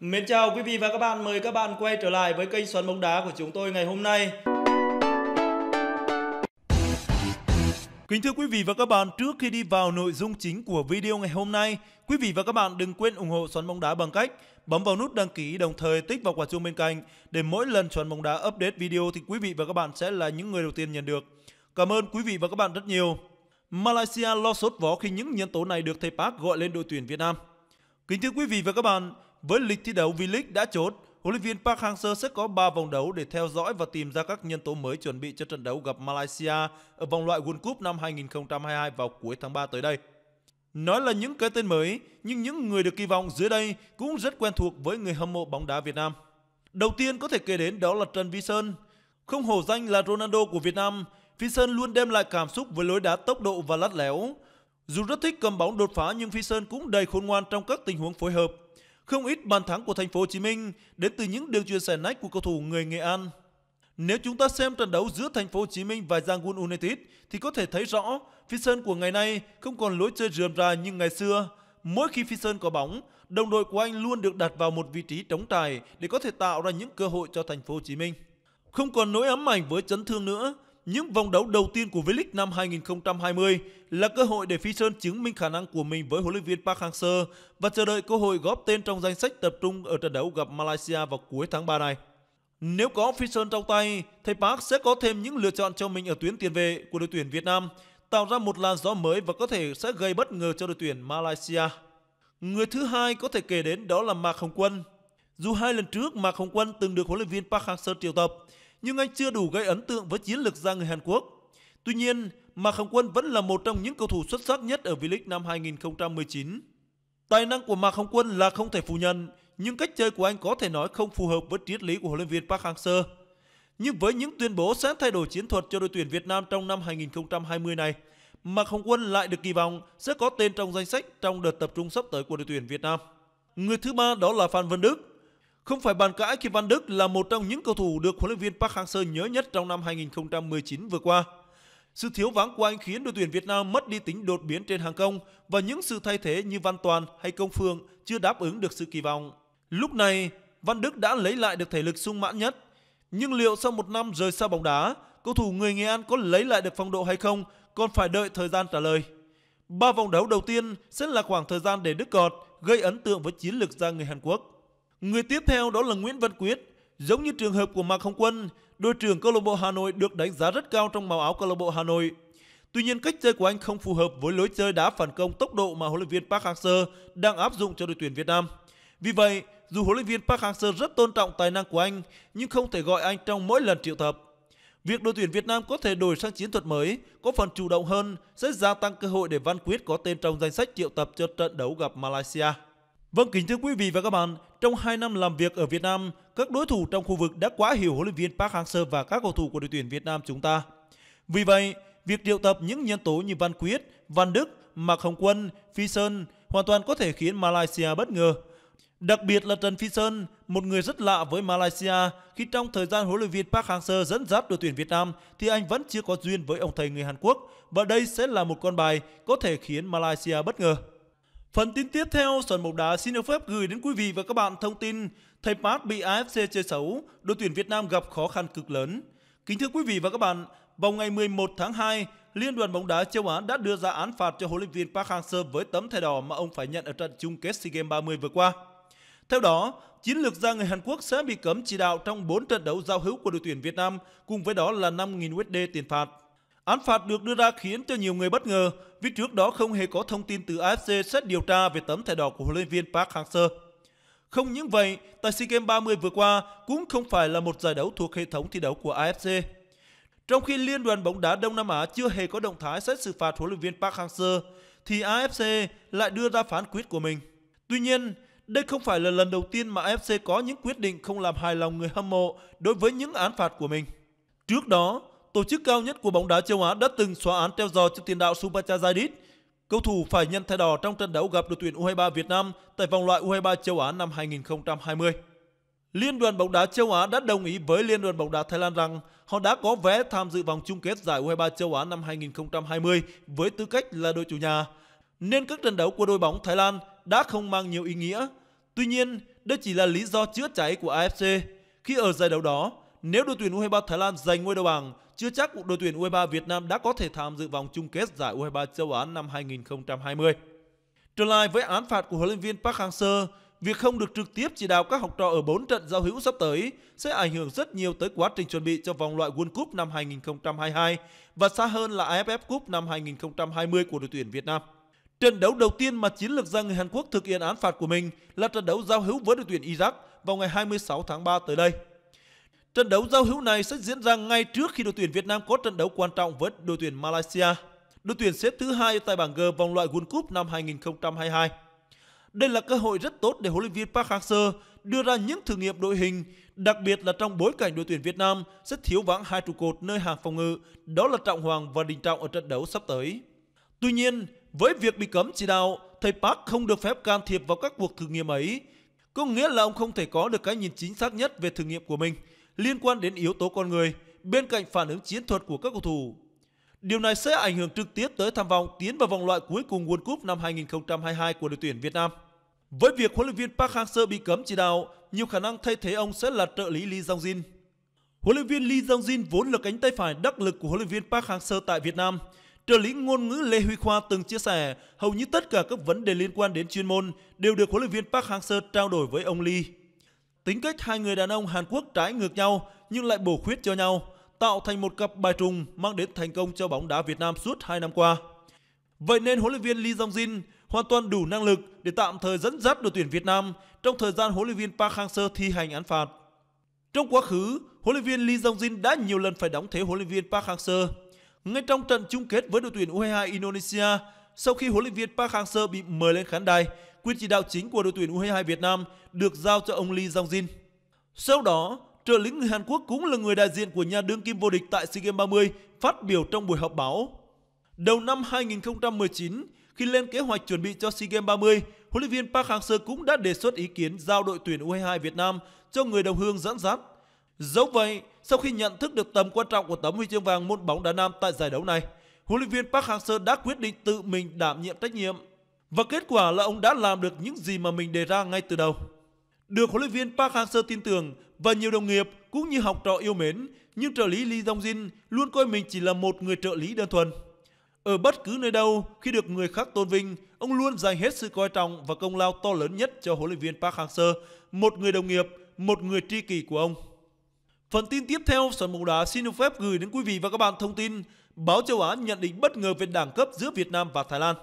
Mến chào quý vị và các bạn, mời các bạn quay trở lại với kênh Xoắn bóng đá của chúng tôi ngày hôm nay. Kính thưa quý vị và các bạn, trước khi đi vào nội dung chính của video ngày hôm nay, quý vị và các bạn đừng quên ủng hộ Xoắn bóng đá bằng cách bấm vào nút đăng ký đồng thời tích vào quả chuông bên cạnh để mỗi lần Xoắn bóng đá update video thì quý vị và các bạn sẽ là những người đầu tiên nhận được. Cảm ơn quý vị và các bạn rất nhiều. Malaysia lo sốt vó khi những nhân tố này được thầy Park gọi lên đội tuyển Việt Nam. Kính thưa quý vị và các bạn, với lịch thi đấu V-League đã chốt, huấn luyện viên Park Hang-seo sẽ có 3 vòng đấu để theo dõi và tìm ra các nhân tố mới chuẩn bị cho trận đấu gặp Malaysia ở vòng loại World Cup năm 2022 vào cuối tháng 3 tới đây. Nói là những cái tên mới, nhưng những người được kỳ vọng dưới đây cũng rất quen thuộc với người hâm mộ bóng đá Việt Nam. Đầu tiên có thể kể đến đó là Trần Vi Sơn. Không hổ danh là Ronaldo của Việt Nam, Vi Sơn luôn đem lại cảm xúc với lối đá tốc độ và lắt léo. Dù rất thích cầm bóng đột phá nhưng Vi Sơn cũng đầy khôn ngoan trong các tình huống phối hợp. Không ít bàn thắng của thành phố Hồ Chí Minh đến từ những đường chuyền xẻ nách của cầu thủ người Nghệ An. Nếu chúng ta xem trận đấu giữa thành phố Hồ Chí Minh và Yangon United thì có thể thấy rõ phi sơn của ngày nay không còn lối chơi rườm rà như ngày xưa. Mỗi khi phi sơn có bóng, đồng đội của anh luôn được đặt vào một vị trí trống trải để có thể tạo ra những cơ hội cho thành phố Hồ Chí Minh. Không còn nỗi ám ảnh với chấn thương nữa, những vòng đấu đầu tiên của V-League năm 2020 là cơ hội để Phi Sơn chứng minh khả năng của mình với huấn luyện viên Park Hang-seo và chờ đợi cơ hội góp tên trong danh sách tập trung ở trận đấu gặp Malaysia vào cuối tháng 3 này. Nếu có Phi Sơn trong tay, thầy Park sẽ có thêm những lựa chọn cho mình ở tuyến tiền vệ của đội tuyển Việt Nam, tạo ra một làn gió mới và có thể sẽ gây bất ngờ cho đội tuyển Malaysia. Người thứ hai có thể kể đến đó là Mạc Hồng Quân. Dù hai lần trước Mạc Hồng Quân từng được huấn luyện viên Park Hang-seo triệu tập, nhưng anh chưa đủ gây ấn tượng với chiến lược gia người Hàn Quốc. Tuy nhiên, Mạc Hồng Quân vẫn là một trong những cầu thủ xuất sắc nhất ở V-League năm 2019. Tài năng của Mạc Hồng Quân là không thể phủ nhận, nhưng cách chơi của anh có thể nói không phù hợp với triết lý của huấn luyện viên Park Hang-seo. Nhưng với những tuyên bố sẽ thay đổi chiến thuật cho đội tuyển Việt Nam trong năm 2020 này, Mạc Hồng Quân lại được kỳ vọng sẽ có tên trong danh sách trong đợt tập trung sắp tới của đội tuyển Việt Nam. Người thứ ba đó là Phan Văn Đức, không phải bàn cãi khi Văn Đức là một trong những cầu thủ được huấn luyện viên Park Hang-seo nhớ nhất trong năm 2019 vừa qua. Sự thiếu vắng của anh khiến đội tuyển Việt Nam mất đi tính đột biến trên hàng công và những sự thay thế như Văn Toàn hay Công Phương chưa đáp ứng được sự kỳ vọng. Lúc này, Văn Đức đã lấy lại được thể lực sung mãn nhất. Nhưng liệu sau một năm rời xa bóng đá, cầu thủ người Nghệ An có lấy lại được phong độ hay không còn phải đợi thời gian trả lời. Ba vòng đấu đầu tiên sẽ là khoảng thời gian để Đức Cọt gây ấn tượng với chiến lược gia người Hàn Quốc. Người tiếp theo đó là Nguyễn Văn Quyết. Giống như trường hợp của Mạc Hồng Quân, đội trưởng câu lạc bộ Hà Nội được đánh giá rất cao trong màu áo câu lạc bộ Hà Nội. Tuy nhiên cách chơi của anh không phù hợp với lối chơi đá phản công tốc độ mà huấn luyện viên Park Hang-seo đang áp dụng cho đội tuyển Việt Nam. Vì vậy, dù huấn luyện viên Park Hang-seo rất tôn trọng tài năng của anh nhưng không thể gọi anh trong mỗi lần triệu tập. Việc đội tuyển Việt Nam có thể đổi sang chiến thuật mới, có phần chủ động hơn sẽ gia tăng cơ hội để Văn Quyết có tên trong danh sách triệu tập cho trận đấu gặp Malaysia. Vâng kính thưa quý vị và các bạn, trong 2 năm làm việc ở Việt Nam, các đối thủ trong khu vực đã quá hiểu huấn luyện viên Park Hang-seo và các cầu thủ của đội tuyển Việt Nam chúng ta. Vì vậy, việc triệu tập những nhân tố như Văn Quyết, Văn Đức, Mạc Hồng Quân, Phi Sơn hoàn toàn có thể khiến Malaysia bất ngờ. Đặc biệt là Trần Phi Sơn, một người rất lạ với Malaysia khi trong thời gian huấn luyện viên Park Hang-seo dẫn dắt đội tuyển Việt Nam thì anh vẫn chưa có duyên với ông thầy người Hàn Quốc và đây sẽ là một con bài có thể khiến Malaysia bất ngờ. Phần tin tiếp theo, Sơn Mộc Đá xin được phép gửi đến quý vị và các bạn thông tin thầy Park bị AFC chơi xấu, đội tuyển Việt Nam gặp khó khăn cực lớn. Kính thưa quý vị và các bạn, vào ngày 11 tháng 2, Liên đoàn bóng đá châu Á đã đưa ra án phạt cho huấn luyện viên Park Hang-seo với tấm thẻ đỏ mà ông phải nhận ở trận chung kết SEA Games 30 vừa qua. Theo đó, chiến lược gia người Hàn Quốc sẽ bị cấm chỉ đạo trong 4 trận đấu giao hữu của đội tuyển Việt Nam, cùng với đó là 5.000 USD tiền phạt. Án phạt được đưa ra khiến cho nhiều người bất ngờ vì trước đó không hề có thông tin từ AFC xét điều tra về tấm thẻ đỏ của huấn luyện viên Park Hang-seo. Không những vậy, tại SEA Games 30 vừa qua cũng không phải là một giải đấu thuộc hệ thống thi đấu của AFC. Trong khi Liên đoàn bóng đá Đông Nam Á chưa hề có động thái xét xử phạt huấn luyện viên Park Hang-seo, thì AFC lại đưa ra phán quyết của mình. Tuy nhiên, đây không phải là lần đầu tiên mà AFC có những quyết định không làm hài lòng người hâm mộ đối với những án phạt của mình. Trước đó, tổ chức cao nhất của bóng đá châu Á đã từng xóa án treo giò cho tiền đạo Subacha Zaidit. Cầu thủ phải nhận thẻ đỏ trong trận đấu gặp đội tuyển U23 Việt Nam tại vòng loại U23 châu Á năm 2020. Liên đoàn bóng đá châu Á đã đồng ý với Liên đoàn bóng đá Thái Lan rằng họ đã có vé tham dự vòng chung kết giải U23 châu Á năm 2020 với tư cách là đội chủ nhà, nên các trận đấu của đội bóng Thái Lan đã không mang nhiều ý nghĩa. Tuy nhiên, đây chỉ là lý do chữa cháy của AFC khi ở giải đấu đó nếu đội tuyển U23 Thái Lan giành ngôi đầu bảng, chưa chắc đội tuyển U23 Việt Nam đã có thể tham dự vòng chung kết giải U23 châu Á năm 2020. Trở lại với án phạt của huấn luyện viên Park Hang-seo, việc không được trực tiếp chỉ đạo các học trò ở 4 trận giao hữu sắp tới sẽ ảnh hưởng rất nhiều tới quá trình chuẩn bị cho vòng loại World Cup năm 2022 và xa hơn là AFF Cup năm 2020 của đội tuyển Việt Nam. Trận đấu đầu tiên mà chiến lược gia người Hàn Quốc thực hiện án phạt của mình là trận đấu giao hữu với đội tuyển Iraq vào ngày 26 tháng 3 tới đây. Trận đấu giao hữu này sẽ diễn ra ngay trước khi đội tuyển Việt Nam có trận đấu quan trọng với đội tuyển Malaysia, đội tuyển xếp thứ hai tại bảng G vòng loại World Cup năm 2022. Đây là cơ hội rất tốt để huấn luyện viên Park Hang-seo đưa ra những thử nghiệm đội hình, đặc biệt là trong bối cảnh đội tuyển Việt Nam sẽ thiếu vắng hai trụ cột nơi hàng phòng ngự, đó là Trọng Hoàng và Đình Trọng ở trận đấu sắp tới. Tuy nhiên, với việc bị cấm chỉ đạo, thầy Park không được phép can thiệp vào các cuộc thử nghiệm ấy, có nghĩa là ông không thể có được cái nhìn chính xác nhất về thử nghiệm của mình – liên quan đến yếu tố con người bên cạnh phản ứng chiến thuật của các cầu thủ. Điều này sẽ ảnh hưởng trực tiếp tới tham vọng tiến vào vòng loại cuối cùng World Cup năm 2022 của đội tuyển Việt Nam. Với việc huấn luyện viên Park Hang-seo bị cấm chỉ đạo, nhiều khả năng thay thế ông sẽ là trợ lý Lee Jong-jin. Huấn luyện viên Lee Jong-jin vốn là cánh tay phải đắc lực của huấn luyện viên Park Hang-seo tại Việt Nam. Trợ lý ngôn ngữ Lê Huy Khoa từng chia sẻ, hầu như tất cả các vấn đề liên quan đến chuyên môn đều được huấn luyện viên Park Hang-seo trao đổi với ông Lee. Tính cách hai người đàn ông Hàn Quốc trái ngược nhau nhưng lại bổ khuyết cho nhau, tạo thành một cặp bài trùng mang đến thành công cho bóng đá Việt Nam suốt 2 năm qua. Vậy nên huấn luyện viên Lee Jong Jin hoàn toàn đủ năng lực để tạm thời dẫn dắt đội tuyển Việt Nam trong thời gian huấn luyện viên Park Hang-seo thi hành án phạt. Trong quá khứ, huấn luyện viên Lee Jong Jin đã nhiều lần phải đóng thế huấn luyện viên Park Hang-seo. Ngay trong trận chung kết với đội tuyển U22 Indonesia sau khi huấn luyện viên Park Hang-seo bị mời lên khán đài, quyền chỉ đạo chính của đội tuyển U22 Việt Nam được giao cho ông Lee Jong-jin. Sau đó, trợ lý người Hàn Quốc cũng là người đại diện của nhà đương kim vô địch tại SEA Games 30 phát biểu trong buổi họp báo. Đầu năm 2019, khi lên kế hoạch chuẩn bị cho SEA Games 30, huấn luyện viên Park Hang-seo cũng đã đề xuất ý kiến giao đội tuyển U22 Việt Nam cho người đồng hương dẫn dắt. Dẫu vậy, sau khi nhận thức được tầm quan trọng của tấm huy chương vàng môn bóng đá nam tại giải đấu này, huấn luyện viên Park Hang-seo đã quyết định tự mình đảm nhiệm trách nhiệm. Và kết quả là ông đã làm được những gì mà mình đề ra ngay từ đầu. Được huấn luyện viên Park Hang-seo tin tưởng và nhiều đồng nghiệp cũng như học trò yêu mến, nhưng trợ lý Lee Dong-jin luôn coi mình chỉ là một người trợ lý đơn thuần. Ở bất cứ nơi đâu, khi được người khác tôn vinh, ông luôn dành hết sự coi trọng và công lao to lớn nhất cho huấn luyện viên Park Hang-seo, một người đồng nghiệp, một người tri kỷ của ông. Phần tin tiếp theo, Sòn Bóng Đá xin được phép gửi đến quý vị và các bạn thông tin báo châu Á nhận định bất ngờ về đẳng cấp giữa Việt Nam và Thái Lan.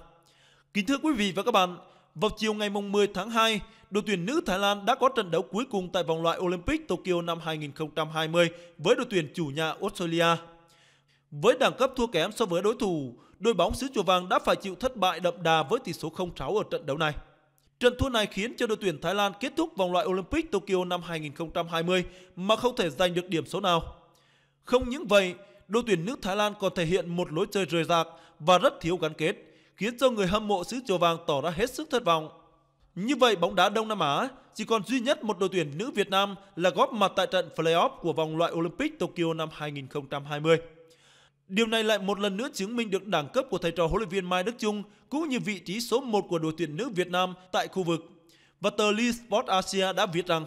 Kính thưa quý vị và các bạn, vào chiều ngày 10 tháng 2, đội tuyển nữ Thái Lan đã có trận đấu cuối cùng tại vòng loại Olympic Tokyo năm 2020 với đội tuyển chủ nhà Australia. Với đẳng cấp thua kém so với đối thủ, đội bóng xứ chùa vàng đã phải chịu thất bại đậm đà với tỷ số 0-6 ở trận đấu này. Trận thua này khiến cho đội tuyển Thái Lan kết thúc vòng loại Olympic Tokyo năm 2020 mà không thể giành được điểm số nào. Không những vậy, đội tuyển nữ Thái Lan còn thể hiện một lối chơi rời rạc và rất thiếu gắn kết, khiến cho người hâm mộ xứ Chùa Vàng tỏ ra hết sức thất vọng. Như vậy, bóng đá Đông Nam Á chỉ còn duy nhất một đội tuyển nữ Việt Nam là góp mặt tại trận playoff của vòng loại Olympic Tokyo năm 2020. Điều này lại một lần nữa chứng minh được đẳng cấp của thầy trò huấn luyện viên Mai Đức Chung cũng như vị trí số 1 của đội tuyển nữ Việt Nam tại khu vực. Và tờ Lee Sport Asia đã viết rằng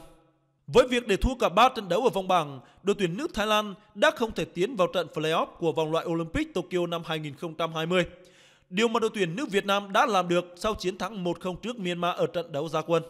với việc để thua cả 3 trận đấu ở vòng bảng, đội tuyển nước Thái Lan đã không thể tiến vào trận playoff của vòng loại Olympic Tokyo năm 2020. Điều mà đội tuyển nước Việt Nam đã làm được sau chiến thắng 1-0 trước Myanmar ở trận đấu gia quân.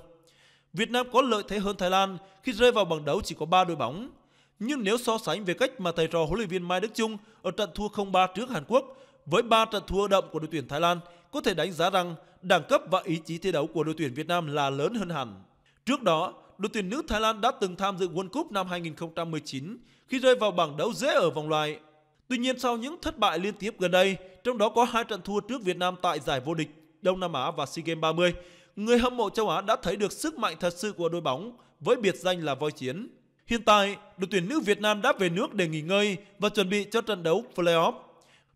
Việt Nam có lợi thế hơn Thái Lan khi rơi vào bảng đấu chỉ có 3 đội bóng. Nhưng nếu so sánh về cách mà thầy trò huấn luyện viên Mai Đức Chung ở trận thua 0-3 trước Hàn Quốc với 3 trận thua đậm của đội tuyển Thái Lan, có thể đánh giá rằng đẳng cấp và ý chí thi đấu của đội tuyển Việt Nam là lớn hơn hẳn. Trước đó, đội tuyển nữ Thái Lan đã từng tham dự World Cup năm 2019 khi rơi vào bảng đấu dễ ở vòng loại. Tuy nhiên sau những thất bại liên tiếp gần đây, trong đó có hai trận thua trước Việt Nam tại giải vô địch Đông Nam Á và SEA Games 30, người hâm mộ châu Á đã thấy được sức mạnh thật sự của đội bóng với biệt danh là voi chiến. Hiện tại, đội tuyển nữ Việt Nam đã về nước để nghỉ ngơi và chuẩn bị cho trận đấu playoff.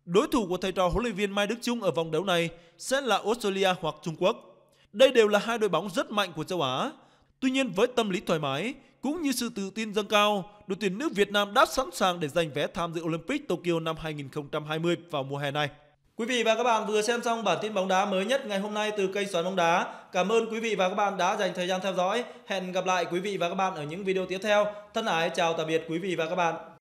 Đối thủ của thầy trò huấn luyện viên Mai Đức Chung ở vòng đấu này sẽ là Australia hoặc Trung Quốc. Đây đều là hai đội bóng rất mạnh của châu Á Tuy nhiên với tâm lý thoải mái, cũng như sự tự tin dâng cao, đội tuyển nước Việt Nam đã sẵn sàng để giành vé tham dự Olympic Tokyo năm 2020 vào mùa hè này. Quý vị và các bạn vừa xem xong bản tin bóng đá mới nhất ngày hôm nay từ kênh Xoắn bóng đá. Cảm ơn quý vị và các bạn đã dành thời gian theo dõi. Hẹn gặp lại quý vị và các bạn ở những video tiếp theo. Thân ái chào tạm biệt quý vị và các bạn.